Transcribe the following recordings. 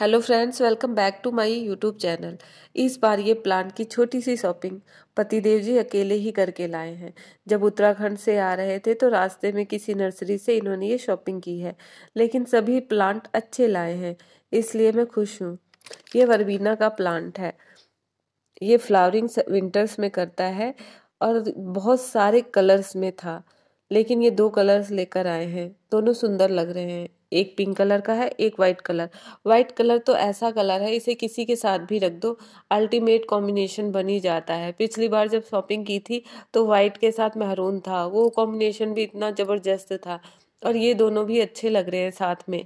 hello friends welcome back to my YouTube channel इस बार ये प्लांट की छोटी सी शॉपिंग पतिदेव जी अकेले ही करके लाए हैं जब उत्तराखंड से आ रहे थे तो रास्ते में किसी नर्सरी से इन्होंने ये शॉपिंग की है लेकिन सभी प्लांट अच्छे लाए हैं इसलिए मैं खुश हूँ ये वर्बीना का प्लांट है ये फ्लावरिंग विंटर्स में करता है और बहुत सारे कलर्स में था लेकिन ये दो कलर्स लेकर आए हैं दोनों सुंदर लग रहे हैं एक पिंक कलर का है एक वाइट कलर वाइट कलर तो ऐसा कलर है इसे किसी के साथ भी रख दो अल्टीमेट कॉम्बिनेशन बन ही जाता है पिछली बार जब शॉपिंग की थी तो वाइट के साथ महरून था वो कॉम्बिनेशन भी इतना ज़बरदस्त था और ये दोनों भी अच्छे लग रहे हैं साथ में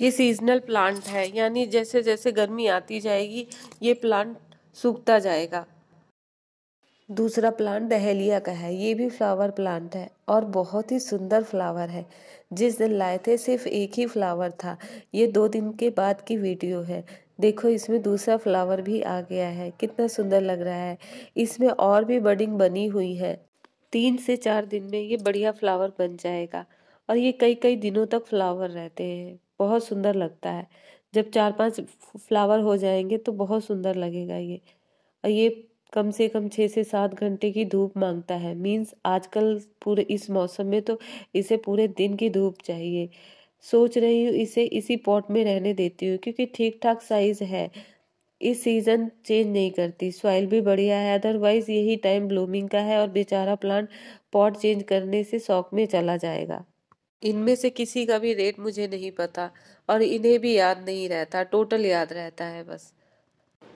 ये सीजनल प्लांट है यानी जैसे जैसे गर्मी आती जाएगी ये प्लांट सूखता जाएगा दूसरा प्लांट डहेलिया का है ये भी फ्लावर प्लांट है और बहुत ही सुंदर फ्लावर है जिस दिन लाए थे सिर्फ एक ही फ्लावर था ये दो दिन के बाद की वीडियो है देखो इसमें दूसरा फ्लावर भी आ गया है कितना सुंदर लग रहा है इसमें और भी बडिंग बनी हुई है तीन से चार दिन में ये बढ़िया फ्लावर बन जाएगा और ये कई कई दिनों तक फ्लावर रहते हैं बहुत सुंदर लगता है जब चार पांच फ्लावर हो जाएंगे तो बहुत सुंदर लगेगा ये और ये कम से कम छः से सात घंटे की धूप मांगता है मीन्स आजकल पूरे इस मौसम में तो इसे पूरे दिन की धूप चाहिए सोच रही हूँ इसे इसी पॉट में रहने देती हूँ क्योंकि ठीक ठाक साइज़ है इस सीज़न चेंज नहीं करती सॉइल भी बढ़िया है अदरवाइज़ यही टाइम ब्लूमिंग का है और बेचारा प्लांट पॉट चेंज करने से शौक में चला जाएगा इनमें से किसी का भी रेट मुझे नहीं पता और इन्हें भी याद नहीं रहता टोटल याद रहता है बस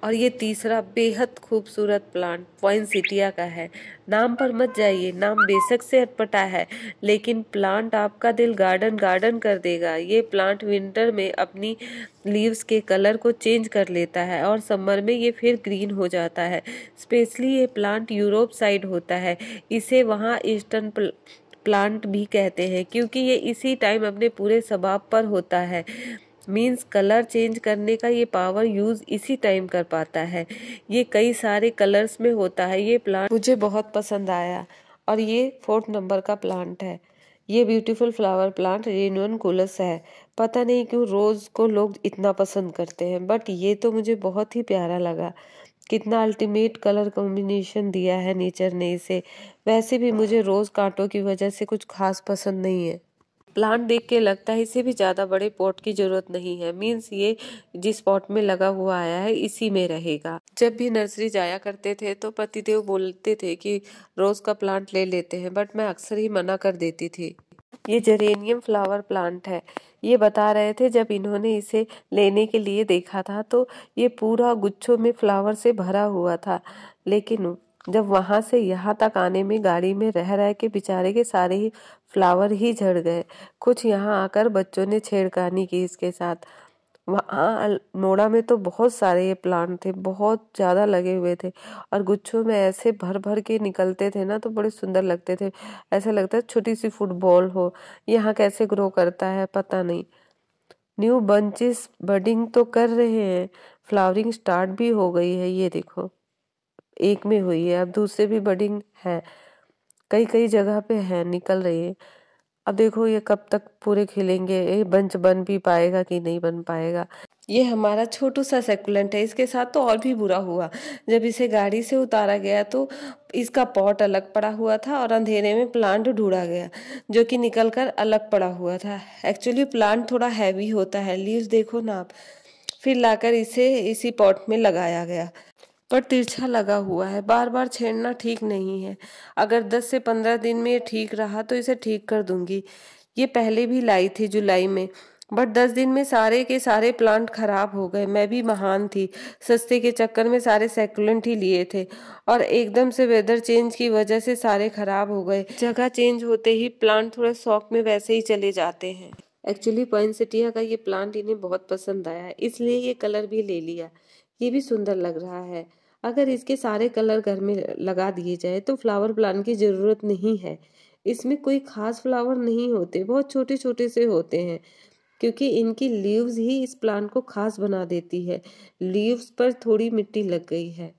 और ये तीसरा बेहद खूबसूरत प्लांट सिटिया का है नाम पर मत जाइए नाम बेशक से अटपटा है लेकिन प्लांट आपका दिल गार्डन गार्डन कर देगा ये प्लांट विंटर में अपनी लीव्स के कलर को चेंज कर लेता है और समर में ये फिर ग्रीन हो जाता है स्पेशली ये प्लांट यूरोप साइड होता है इसे वहाँ ईस्टर्न प्लांट भी कहते हैं क्योंकि ये इसी टाइम अपने पूरे सबाब पर होता है मीन्स कलर चेंज करने का ये पावर यूज़ इसी टाइम कर पाता है ये कई सारे कलर्स में होता है ये प्लांट मुझे बहुत पसंद आया और ये फोर्थ नंबर का प्लांट है ये beautiful flower plant ranunculus है पता नहीं क्यों रोज़ को लोग इतना पसंद करते हैं बट ये तो मुझे बहुत ही प्यारा लगा कितना अल्टीमेट कलर कॉम्बिनेशन दिया है नेचर ने इसे वैसे भी मुझे रोज़ कांटों की वजह से कुछ खास पसंद नहीं है प्लांट देख के लगता है इसे भी ज़्यादा बड़े पॉट की ज़रूरत नहीं है मीन्स ये जिस पॉट में लगा हुआ आया है इसी में रहेगा जब भी नर्सरी जाया करते थे तो पतिदेव बोलते थे कि रोज़ का प्लांट ले लेते हैं बट मैं अक्सर ही मना कर देती थी ये जेरेनियम फ्लावर प्लांट है ये बता रहे थे जब इन्होंने इसे लेने के लिए देखा था तो ये पूरा गुच्छों में फ्लावर से भरा हुआ था लेकिन जब वहां से यहाँ तक आने में गाड़ी में रह रह के बेचारे के सारे ही फ्लावर ही झड़ गए कुछ यहाँ आकर बच्चों ने छेड़खानी की इसके साथ वहाँ नोड़ा में तो बहुत सारे ये प्लांट थे बहुत ज़्यादा लगे हुए थे और गुच्छों में ऐसे भर भर के निकलते थे ना तो बड़े सुंदर लगते थे ऐसा लगता है छोटी सी फुटबॉल हो यहाँ कैसे ग्रो करता है पता नहीं न्यू बंचेस बडिंग तो कर रहे हैं फ्लावरिंग स्टार्ट भी हो गई है ये देखो एक में हुई है अब दूसरे भी बडिंग है कई कई जगह पे है निकल रही है अब देखो ये कब तक पूरे खिलेंगे ये बंच बन भी पाएगा कि नहीं बन पाएगा ये हमारा छोटू सा सेकुलेंट है इसके साथ तो और भी बुरा हुआ जब इसे गाड़ी से उतारा गया तो इसका पॉट अलग पड़ा हुआ था और अंधेरे में प्लांट ढूंढा गया जो कि निकल कर अलग पड़ा हुआ था एक्चुअली प्लांट थोड़ा हैवी होता है लीव्स देखो ना आप फिर लाकर इसे इसी पॉट में लगाया गया पर तिरछा लगा हुआ है बार बार छेड़ना ठीक नहीं है अगर 10 से 15 दिन में ये ठीक रहा तो इसे ठीक कर दूंगी ये पहले भी लाई थी जुलाई में बट दस दिन में सारे के सारे प्लांट खराब हो गए मैं भी महान थी सस्ते के चक्कर में सारे सेकुलेंट ही लिए थे और एकदम से वेदर चेंज की वजह से सारे खराब हो गए जगह चेंज होते ही प्लांट थोड़ा शॉक में वैसे ही चले जाते हैं एक्चुअली पॉइंसिटिया का ये प्लांट इन्हें बहुत पसंद आया इसलिए ये कलर भी ले लिया ये भी सुंदर लग रहा है अगर इसके सारे कलर घर में लगा दिए जाए तो फ्लावर प्लांट की ज़रूरत नहीं है इसमें कोई ख़ास फ्लावर नहीं होते बहुत छोटे छोटे से होते हैं क्योंकि इनकी लीव्स ही इस प्लांट को खास बना देती है लीव्स पर थोड़ी मिट्टी लग गई है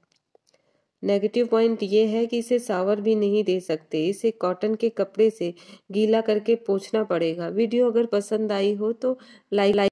नेगेटिव पॉइंट ये है कि इसे सावर भी नहीं दे सकते इसे कॉटन के कपड़े से गीला करके पोछना पड़ेगा वीडियो अगर पसंद आई हो तो लाइक लाइक